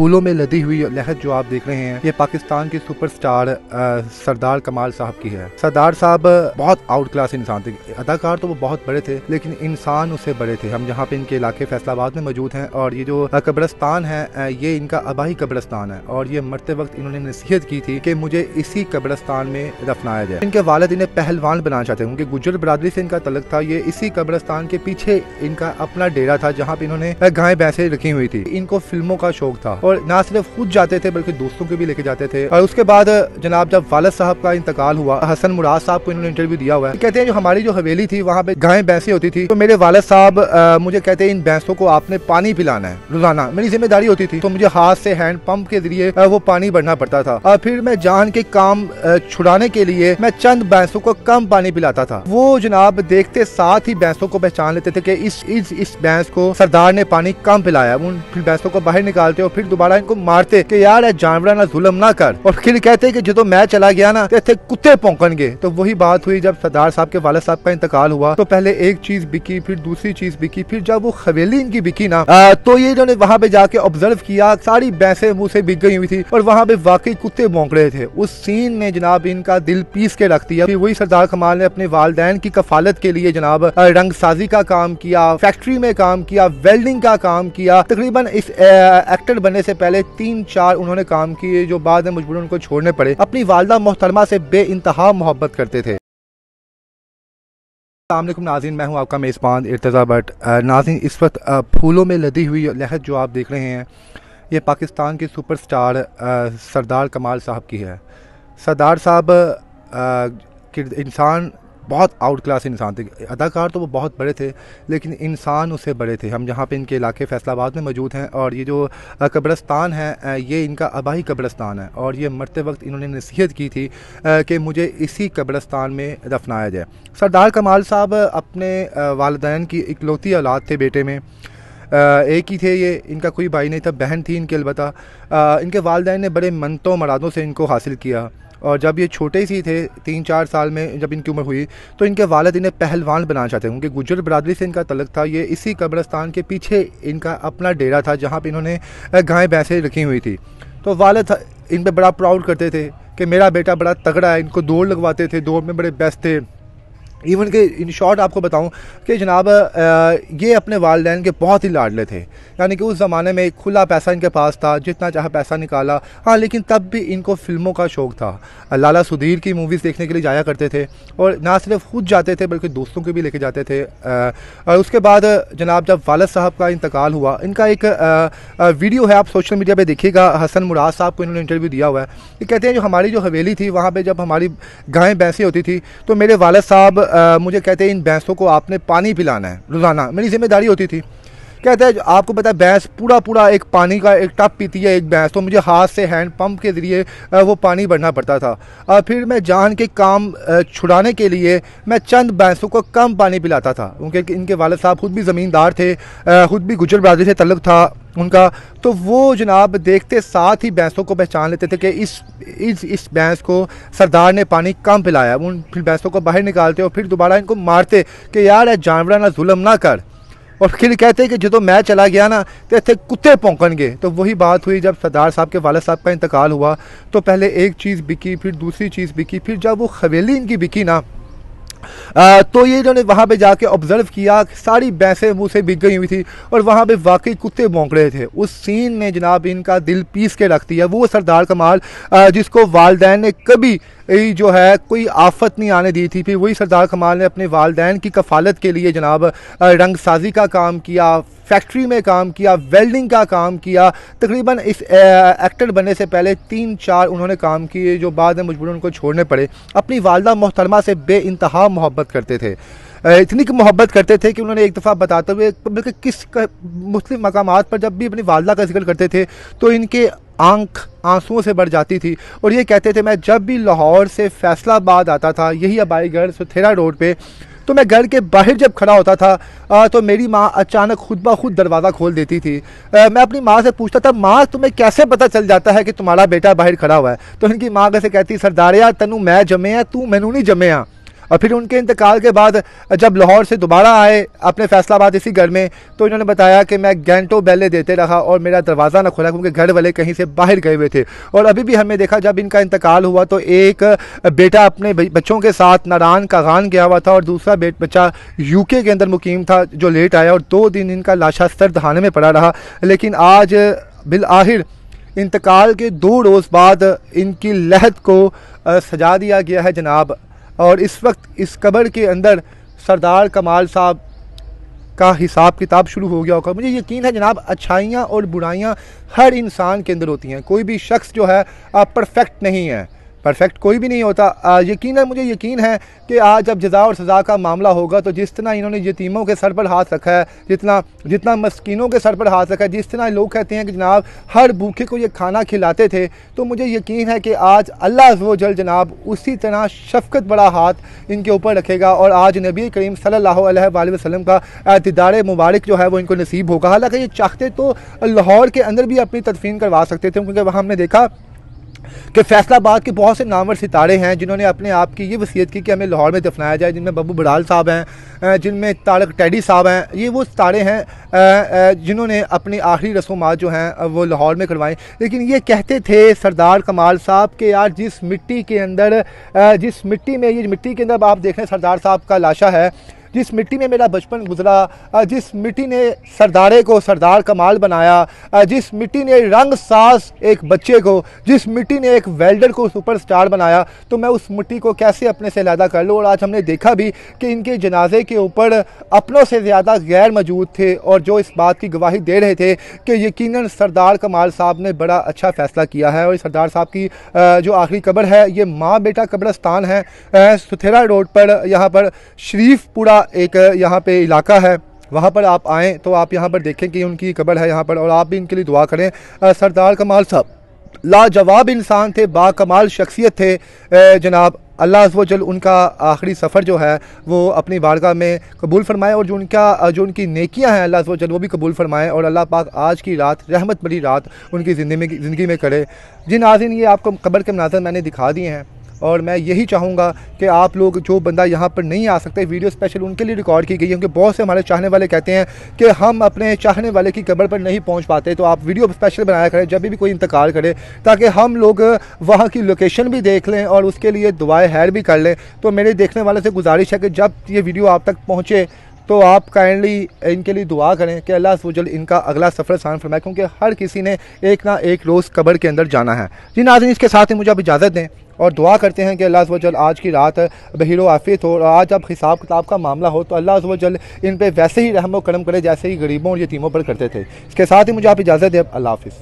फूलों में लदी हुई लहर जो आप देख रहे हैं ये पाकिस्तान के सुपरस्टार सरदार कमाल साहब की है सरदार साहब बहुत आउट क्लास इंसान थे अदाकार तो वो बहुत बड़े थे लेकिन इंसान उससे बड़े थे हम यहाँ पे इनके इलाके फैसलाबाद में मौजूद हैं और ये जो कब्रस्तान है ये इनका आबाही कब्रस्तान है और ये मरते वक्त इन्होंने नसीहत की थी कि मुझे इसी कब्रस्तान में दफनाया जाए इनके वालद इन्हें पहलवान बनाना चाहते हैं उनके गुजर बरादरी से इनका तलक था ये इसी कब्रस्तान के पीछे इनका अपना डेरा था जहाँ पे इन्होंने गाय भैंसे रखी हुई थी इनको फिल्मों का शौक था और ना सिर्फ खुद जाते थे बल्कि दोस्तों के भी लेके जाते थे और उसके बाद जनाब जब वालद साहब का इंतकाल हुआ हसन मुराद साहब को इन्होंने इंटरव्यू दिया हुआ है कहते हैं जो हमारी जो हवेली थी वहाँ पे गायें भैंसें होती थी तो मेरे वालद साहब मुझे कहते हैं इन भैंसों को आपने पानी पिलाना है रोजाना मेरी जिम्मेदारी होती थी तो मुझे हाथ से हैंड पंप के जरिए वो पानी भरना पड़ता था और फिर मैं जान के काम छुड़ाने के लिए मैं चंद भैंसों को कम पानी पिलाता था वो जनाब देखते साथ ही भैंसों को पहचान लेते थे कि इस इस इस भैंस को सरदार ने पानी कम पिलाया उन फिर भैंसों को बाहर निकालते और फिर दोबारा इनको मारते कि यार जानवर ना जुलम ना कर और फिर कहते कि जो मैं चला गया ना तो इतने कुत्ते पौकनगे तो वही बात हुई जब सरदार साहब के वाल साहब का इंतकाल हुआ तो पहले एक चीज बिकी फिर दूसरी चीज बिकी फिर जब वो हवेली इनकी बिकी ना आ, तो ये इन्होंने वहाँ पे जाके ऑब्जर्व किया सारी बैसे मुंह से बिक गई हुई थी और वहाँ पे वाकई कुत्ते भोंक रहे थे उस सीन ने जनाब इनका दिल पीस के रख दिया वही सरदार कमाल ने अपने वालदेन की कफालत के लिए जनाब रंग साजी का काम किया फैक्ट्री में काम किया वेल्डिंग का काम किया तकरीबन इस एक्टर बने जाने से पहले तीन चार उन्होंने काम किए जो बाद में मजबूर उनको छोड़ने पड़े अपनी वालदा मोहतरमा से बे इंतहा मोहब्बत करते थे नाजिन मैं हूँ आपका मेज़बान इर्तज़ा भट नाजिन इस वक्त फूलों में लदी हुई लहर जो आप देख रहे हैं ये पाकिस्तान के सुपरस्टार सरदार कमाल साहब की है सरदार साहब इंसान बहुत आउट क्लास इंसान थे अदाकार तो वो बहुत बड़े थे लेकिन इंसान उससे बड़े थे हम जहाँ पे इनके इलाके फैसलाबाद में मौजूद हैं और ये जो कब्रस्तान है ये इनका आबाही कब्रस्तान है और ये मरते वक्त इन्होंने नसीहत की थी कि मुझे इसी कब्रस्तान में दफनाया जाए सरदार कमाल साहब अपने वालदेन की इकलौती औलाद थे बेटे में एक ही थे ये इनका कोई भाई नहीं था बहन थी इनके अलबत् इनके वालदे ने बड़े मनतों मरादों से इनको हासिल किया और जब ये छोटे सी थे तीन चार साल में जब इनकी उम्र हुई तो इनके वालद इन्हें पहलवान बनाना चाहते थे उनके गुजर बरदरी से इनका तलक था ये इसी कब्रस्तान के पीछे इनका अपना डेरा था जहाँ पर इन्होंने गाय भैंसें रखी हुई थी तो वालद इन पर बड़ा प्राउड करते थे कि मेरा बेटा बड़ा तगड़ा है इनको दौड़ लगवाते थे दौड़ में बड़े बेस्ट थे इवन के इन शॉर्ट आपको बताऊं कि जनाब ये अपने वालदेन के बहुत ही लाडले थे यानी कि उस ज़माने में खुला पैसा इनके पास था जितना चाहे पैसा निकाला हाँ लेकिन तब भी इनको फ़िल्मों का शौक़ था लाला सुधीर की मूवीज़ देखने के लिए जाया करते थे और ना सिर्फ खुद जाते थे बल्कि दोस्तों को भी लेके जाते थे और उसके बाद जनाब जब वालद साहब का इंतकाल हुआ इनका एक वीडियो है आप सोशल मीडिया पर देखिएगा हसन मुराद साहब को इन्होंने इंटरव्यू दिया हुआ है ये कहते हैं जो हमारी जो हवेली थी वहाँ पर जब हमारी गायें बैंसी होती थी तो मेरे वालद साहब मुझे कहते हैं इन भैंसों को आपने पानी पिलाना है रोज़ाना मेरी जिम्मेदारी होती थी कहते हैं आपको पता है भैंस पूरा पूरा एक पानी का एक टप पीती है एक भैंस तो मुझे हाथ से हैंड पंप के ज़रिए वो पानी भरना पड़ता था फिर मैं जान के काम छुड़ाने के लिए मैं चंद भैंसों को कम पानी पिलाता था क्योंकि इनके वाल साहब खुद भी ज़मींदार थे खुद भी गुजर बरदरी से तल्लक था उनका तो वो जनाब देखते साथ ही भैंसों को पहचान लेते थे कि इस इस इस भैंस को सरदार ने पानी कम पिलाया उन फिर भैंसों को बाहर निकालते और फिर दोबारा इनको मारते कि यार जानवर ना जुल्म ना कर और फिर कहते हैं कि जो तो मैं चला गया ना तो इतने कुत्ते गए तो वही बात हुई जब सरदार साहब के वालद साहब का इंतकाल हुआ तो पहले एक चीज़ बिकी फिर दूसरी चीज़ बिकी फिर जब वो खवेली इनकी बिकी ना आ, तो ये इन्होंने वहाँ पे जाके ऑब्ज़र्व किया सारी भैंसें मुँह से बिक गई हुई थी और वहाँ पे वाकई कुत्ते भोंक रहे थे उस सीन ने जनाब इनका दिल पीस के रख दिया वो सरदार कमाल आ, जिसको वालदेन ने कभी जो है कोई आफत नहीं आने दी थी फिर वही सरदार कमाल ने अपने वालदेन की कफालत के लिए जनाब रंग साजी का काम किया फैक्ट्री में काम किया वेल्डिंग का काम किया तकरीबन इस एक्टर बनने से पहले तीन चार उन्होंने काम किए जो बाद में मजबूर उनको छोड़ने पड़े अपनी वालदा मोहतरमा से बे इंतहा मोहब्बत करते थे इतनी की मोहब्बत करते थे कि उन्होंने एक दफ़ा बताते हुए बल्कि किस मुख्तु मकाम पर जब भी अपनी वालदा का जिक्र करते थे तो इनके आंख आंसुओं से बढ़ जाती थी और ये कहते थे मैं जब भी लाहौर से फैसलाबाद आता था यही अबाई घर सुथेरा रोड पे तो मैं घर के बाहर जब खड़ा होता था तो मेरी माँ अचानक खुद ब खुद दरवाज़ा खोल देती थी मैं अपनी माँ से पूछता था माँ तुम्हें कैसे पता चल जाता है कि तुम्हारा बेटा बाहर खड़ा हुआ है तो इनकी माँ कैसे कहती सरदारिया तनु मैं जमे तू मैनू नहीं जमे और फिर उनके इंतकाल के बाद जब लाहौर से दोबारा आए अपने फैसलाबाद इसी घर में तो इन्होंने बताया कि मैं घंटों बैले देते रहा और मेरा दरवाज़ा ना खुला क्योंकि घर वाले कहीं से बाहर गए हुए थे और अभी भी हमने देखा जब इनका इंतकाल हुआ तो एक बेटा अपने बच्चों के साथ नारान कागान गया हुआ था और दूसरा बच्चा यू के अंदर मुकीम था जो लेट आया और दो दिन इनका लाशा सर दहाने में पड़ा रहा लेकिन आज बिल आहिर इंतकाल के दो रोज़ बाद इनकी लहत को सजा दिया गया है जनाब और इस वक्त इस कबर के अंदर सरदार कमाल साहब का हिसाब किताब शुरू हो गया होगा मुझे यकीन है जनाब अच्छाइयाँ और बुराइयाँ हर इंसान के अंदर होती हैं कोई भी शख्स जो है परफेक्ट नहीं है परफेक्ट कोई भी नहीं होता यकीन है मुझे यकीन है कि आज जब जजा और सज़ा का मामला होगा तो जिस तरह इन्होंने यतीमों के सर पर हाथ रखा है जितना जितना मस्किनों के सर पर हाथ रखा है जिस तरह लोग कहते हैं कि जनाब हर भूखे को ये खाना खिलाते थे तो मुझे यकीन है कि आज अल्लाह वो जल जनाब उसी तरह शफकत बड़ा हाथ इनके ऊपर रखेगा और आज नबी करीम सल्ला वसलम का अतदार मुबारक जो है वो इनको नसीब होगा हालाँकि ये चाहते तो लाहौर के अंदर भी अपनी तदफीन करवा सकते थे क्योंकि वहाँ हमने देखा कि फैसलाबाद के बहुत से नामवर सितारे हैं जिन्होंने अपने आप की ये वसीयत की कि हमें लाहौर में दफनाया जाए जिनमें बब्बू बड़ाल साहब हैं जिनमें तारक टैडी साहब हैं ये वो सितारे हैं जिन्होंने अपनी आखिरी रसूमात जो हैं वो लाहौर में करवाएं लेकिन ये कहते थे सरदार कमाल साहब के यार जिस मिट्टी के अंदर जिस मिट्टी में ये मिट्टी के अंदर आप देख रहे हैं सरदार साहब का लाशा है जिस मिट्टी में मेरा बचपन गुजरा जिस मिट्टी ने सरदारे को सरदार कमाल बनाया जिस मिट्टी ने रंग सास एक बच्चे को जिस मिट्टी ने एक वेल्डर को सुपरस्टार बनाया तो मैं उस मिट्टी को कैसे अपने से लादा कर लूँ और आज हमने देखा भी कि इनके जनाजे के ऊपर अपनों से ज़्यादा गैर मौजूद थे और जो इस बात की गवाही दे रहे थे कि यकीन सरदार कमाल साहब ने बड़ा अच्छा फ़ैसला किया है और सरदार साहब की जो आखिरी कब्र है ये माँ बेटा कब्रस्तान है सुथेरा रोड पर यहाँ पर शरीफपुरा एक यहाँ पे इलाका है वहाँ पर आप आएँ तो आप यहाँ पर देखें कि उनकी कब्र है यहाँ पर और आप भी इनके लिए दुआ करें सरदार कमाल साहब लाजवाब इंसान थे बाकमाल शख्सियत थे जनाब अल्लाह वजल उनका आखिरी सफ़र जो है वो अपनी बारगाह में कबूल फरमाए और जो उनका जो उनकी नेकियां हैं अल्लाह वजल वो भी कबूल फरमाए और अल्लाह पाक आज की रात रहमत बड़ी रात उनकी ज़िंदगी में ज़िंदगी में करे जिन नाजिन ये आपको कब्र के मनाजर मैंने दिखा दिए हैं और मैं यही चाहूँगा कि आप लोग जो बंदा यहाँ पर नहीं आ सकते वीडियो स्पेशल उनके लिए रिकॉर्ड की गई है क्योंकि बहुत से हमारे चाहने वाले कहते हैं कि हम अपने चाहने वाले की कब्र पर नहीं पहुँच पाते तो आप वीडियो स्पेशल बनाया करें जब भी कोई इंतकाल करे ताकि हम लोग वहाँ की लोकेशन भी देख लें और उसके लिए दुआएँ हैर भी कर लें तो मेरे देखने वाले से गुजारिश है कि जब ये वीडियो आप तक पहुँचे तो आप काइंडली इनके लिए दुआ करें कि अल्लाह जल्द इनका अगला सफ़र आसान फरमाए क्योंकि हर किसी ने एक ना एक रोज़ कब्र के अंदर जाना है जी नाजन इसके साथ ही मुझे आप इजाज़त दें और दुआ करते हैं कि अल्लाह वजल आज की रात बहिर आफियत हो और आज अब हिसाब किताब का मामला हो तो अल्लाह जल्द इन पर वैसे ही रहम करम करे जैसे ही गरीबों और यतीमों पर करते थे इसके साथ ही मुझे आप इजाज़त दें अल्लाह हाफ़